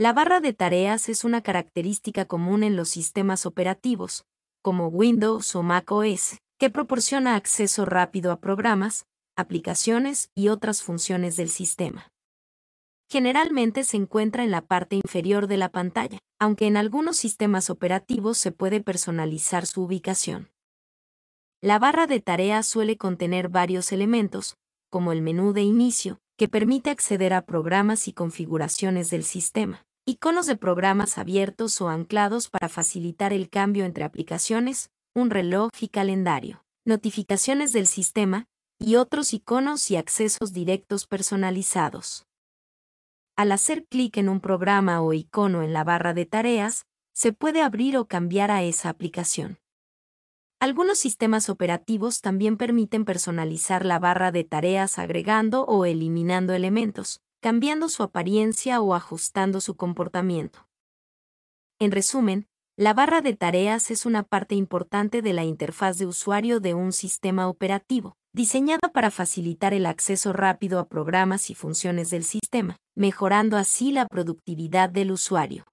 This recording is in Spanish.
La barra de tareas es una característica común en los sistemas operativos, como Windows o Mac OS, que proporciona acceso rápido a programas, aplicaciones y otras funciones del sistema. Generalmente se encuentra en la parte inferior de la pantalla, aunque en algunos sistemas operativos se puede personalizar su ubicación. La barra de tareas suele contener varios elementos, como el menú de inicio, que permite acceder a programas y configuraciones del sistema iconos de programas abiertos o anclados para facilitar el cambio entre aplicaciones, un reloj y calendario, notificaciones del sistema, y otros iconos y accesos directos personalizados. Al hacer clic en un programa o icono en la barra de tareas, se puede abrir o cambiar a esa aplicación. Algunos sistemas operativos también permiten personalizar la barra de tareas agregando o eliminando elementos, cambiando su apariencia o ajustando su comportamiento. En resumen, la barra de tareas es una parte importante de la interfaz de usuario de un sistema operativo, diseñada para facilitar el acceso rápido a programas y funciones del sistema, mejorando así la productividad del usuario.